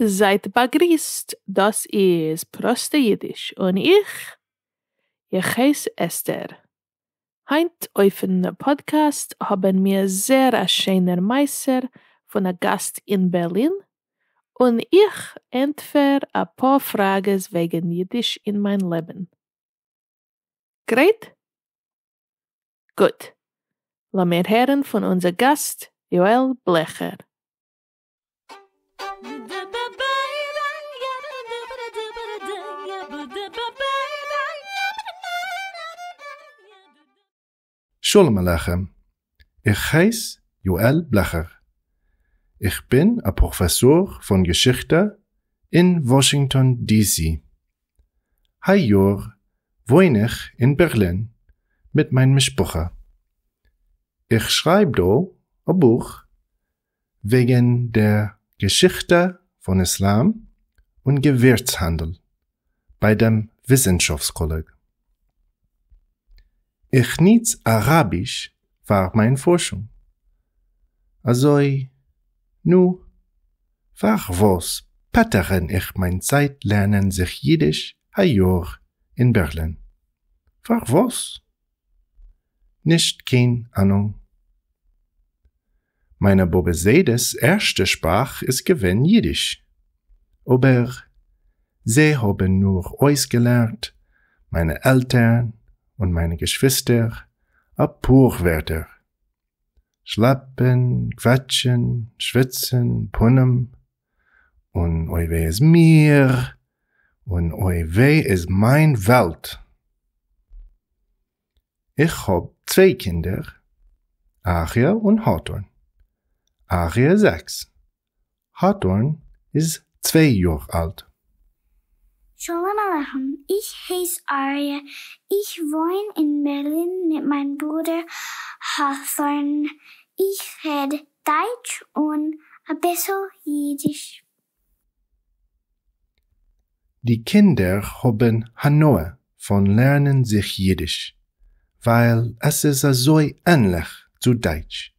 Seid begrüßt, das ist Jiddisch und ich, ich heiße Esther. Heint auf Podcast haben wir sehr ein schöner Meister von einem Gast in Berlin und ich entfer ein paar Fragen wegen Jiddisch in mein Leben. Great? Gut. La mehr Herren von unser Gast, Joel Blecher. Shalom Alechem. Ich heiße Joel Blecher. Ich bin ein Professor von Geschichte in Washington, D.C. Hajor wohne ich in Berlin mit meinem Mischbucher. Ich schreibe da ein Buch wegen der Geschichte von Islam und Gewürzhandel bei dem Wissenschaftskolleg. Ich nichts Arabisch war mein Forschung. Also, nu, war was patteren ich mein Zeit lernen sich Jiddisch Hajor in Berlin. War was? Nicht kein Ahnung. Meine Bobesedes erste Sprach ist gewinn Jiddisch. Aber sie haben nur ausgelernt, meine Eltern und meine Geschwister ab Buchwärter. Schlappen, quatschen, schwitzen, punnen. Und oi weh is mir. Und oi weh is mein Welt. Ich hab zwei Kinder. Aria und Hawthorn. Aria sechs. Hawthorn is zwei Jahre alt. Shalom Aleichem, ich heiße Arya. Ich wohne in Berlin mit meinem Bruder Hawthorne. Ich rede Deutsch und ein bisschen Jiddisch. Die Kinder haben Hanoi von Lernen sich Jiddisch, weil es ist so ähnlich zu Deutsch.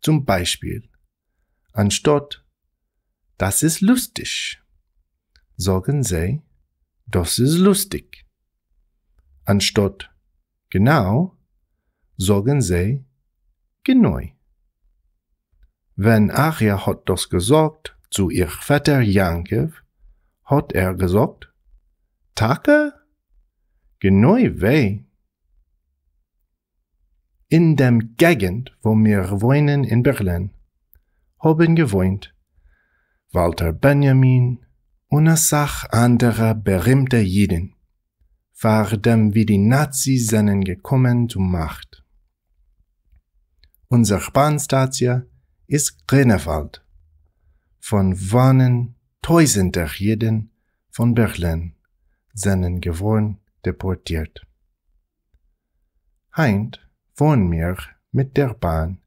Zum Beispiel, anstatt das ist lustig, sagen sie, das ist lustig. Anstatt genau sagen sie genau. Wenn Aria hat das gesagt zu ihr Vetter Jankiv, hat er gesagt, Tage? Genau weh. In dem Gegend, wo wir wohnen in Berlin, haben gewohnt Walter Benjamin, ohne Sach anderer berühmter Jiden, war dem wie die Nazis seinen gekommen zu Macht. Unser Bahnstatia ist Grünewald, von wannen tausender Jiden von Berlin seinen Gewohn deportiert. Heint wohnen mir mit der Bahn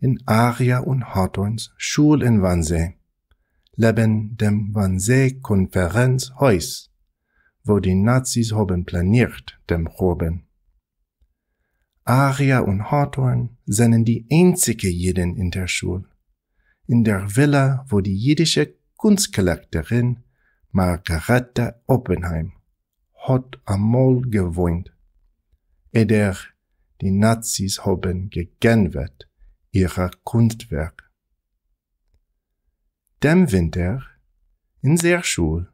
in Aria und Hartons Schul in Wannsee leben dem Wannsee-Konferenzhaus, wo die Nazis haben planiert, dem Roben. Aria und Hawthorne sind die einzige Jeden in der Schule. In der Villa, wo die jüdische Kunstkollektorin Margarete Oppenheim hat amol gewohnt, ehe die Nazis haben gegenwert ihrer Kunstwerk dem Winter in der Schule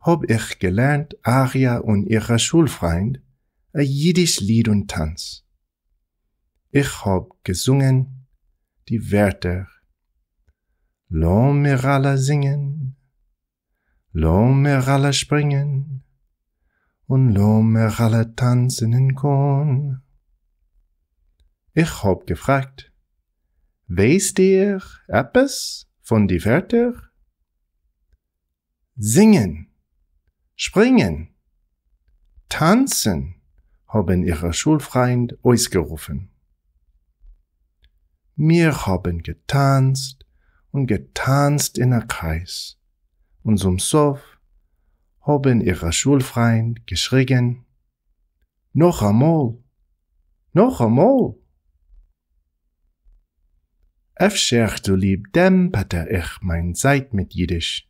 hab ich gelernt, Aria und ihre Schulfreund a jiddisch Lied und Tanz. Ich hab gesungen die Wörter. Lo mir alle singen, lo mir alle springen und lo mir alle tanzen in Korn. Ich hab gefragt, weißt ihr etwas? von die Wörter singen, springen, tanzen, haben ihre Schulfreund ausgerufen. Wir haben getanzt und getanzt in der Kreis. Und zum Sof haben ihre Schulfreund geschrien, noch einmal, noch einmal. Efscher du lieb dem pater ich mein Zeit mit Jiddisch.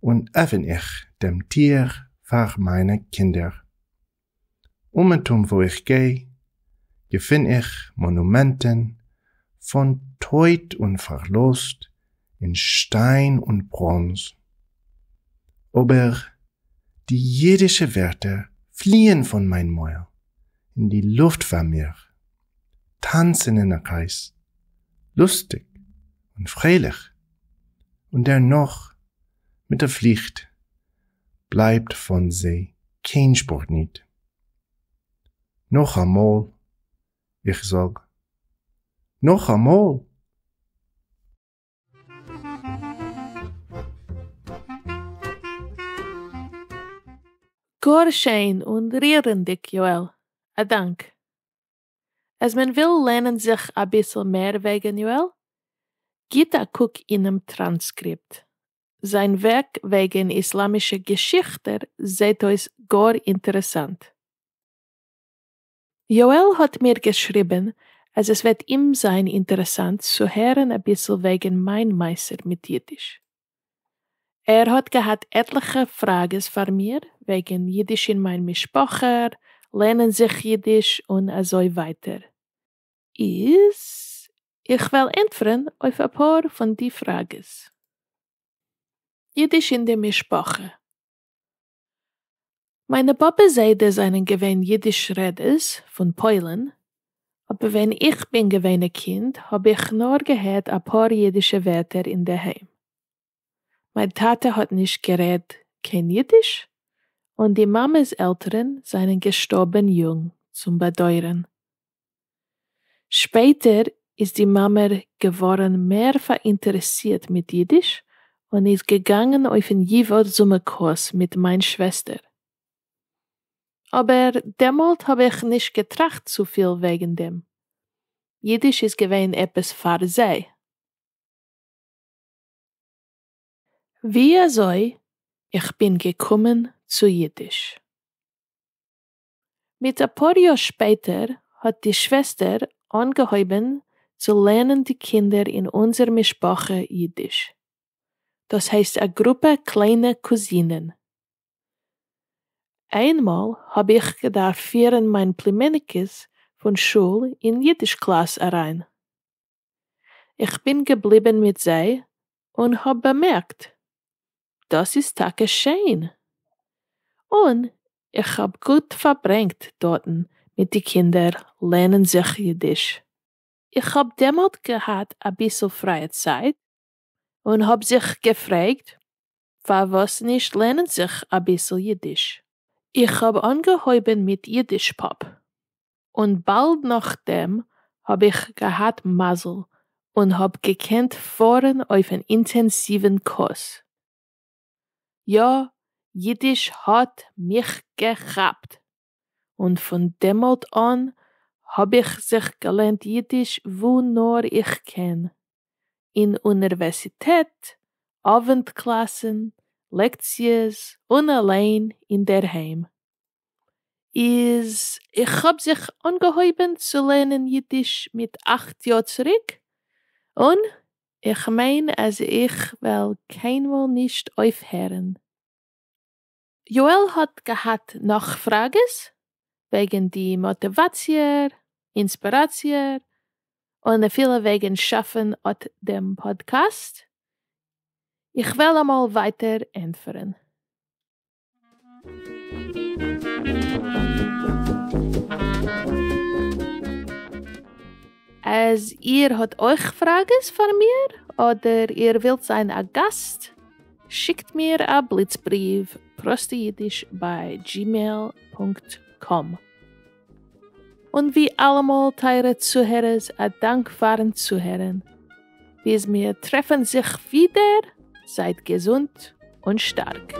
Und öffn ich dem Tier für meine Kinder. Um Umetum wo ich geh, gefind ich Monumenten von Teut und Verlust in Stein und Bronze. Aber die jiddische Werte fliehen von mein Mäuer in die Luft war mir, tanzen in der Kreis, lustig und freilich und dennoch mit der Pflicht bleibt von sie kein Sport nicht. Noch einmal, ich sag, noch einmal. Gorschein und rührend, Joel. A Dank. Als man will lernen sich ein bisschen mehr wegen Joel, geht ein Guck in einem Transkript. Sein Werk wegen islamischer Geschichte seht euch gar interessant. Joel hat mir geschrieben, als es wird ihm sein interessant zu hören ein bisschen wegen mein Meister mit Jiddisch. Er hat gehabt etliche Fragen von mir, wegen Jiddisch in meinem Mischbacher, lernen sich Jiddisch und so weiter ist, ich will entfern auf ein paar von die Fragen. Jiddisch in der Mischbache. Meine Papa sagt, dass einen gewähn Jiddisch redet, von Polen, aber wenn ich bin gewähne Kind, hab ich nur gehört ein paar jiddische Wörter in der Heim. Mein Tate hat nicht geredet kein Jiddisch und die Mamas Eltern seien gestorben jung zum Bedeuren. Später ist die Mama geworden mehr verinteressiert mit Jiddisch und ist gegangen auf einen Jivot-Sommerkurs mit meiner Schwester. Aber damals habe ich nicht getracht zu viel wegen dem. Jiddisch ist gewesen etwas Farsei. Wie er soll, also, ich bin gekommen zu Jiddisch. Mit ein später hat die Schwester angehoben, so lernen die Kinder in unserer Sprache Jiddisch. Das heißt eine Gruppe kleiner Cousinen. Einmal habe ich gedacht, führen mein Plimenikis von Schule in Jiddischklasse klass herein. Ich bin geblieben mit sei und habe bemerkt, das ist Tage schön. Und ich hab gut verbringt dorten mit die Kinder lernen sich Jiddisch. Ich hab damals gehabt a bissel freie Zeit und hab sich gefragt, war was nicht lernen sich a bissel Jiddisch. Ich hab angehoben mit Jiddisch Pop. Und bald nachdem hab ich gehabt Masel und hab gekannt fahren auf einen intensiven Kurs. Ja, Jiddisch hat mich gehabt und von demmalt an hab ich sich gelernt Jiddisch, wo nur ich kenn. In Universität, Abendklassen, Lektions und allein in der Heim. Is, ich hab sich angehoben zu lernen Jiddisch mit acht Jahren zurück und ich mein, als ich will keinmal nicht aufhören. Joel hat gehabt noch Frages? wegen die Motivatie, Inspiration und viele wegen Schaffen aus dem Podcast. Ich will einmal weiter entfernen. Als ihr hat euch Fragen von mir oder ihr wilt sein ein Gast, schickt mir einen Blitzbrief prostijiddisch bei gmail.com. kom. Und wie allemal teure Zuhörer, a Dank waren Bis wir treffen sich wieder, seid gesund und stark.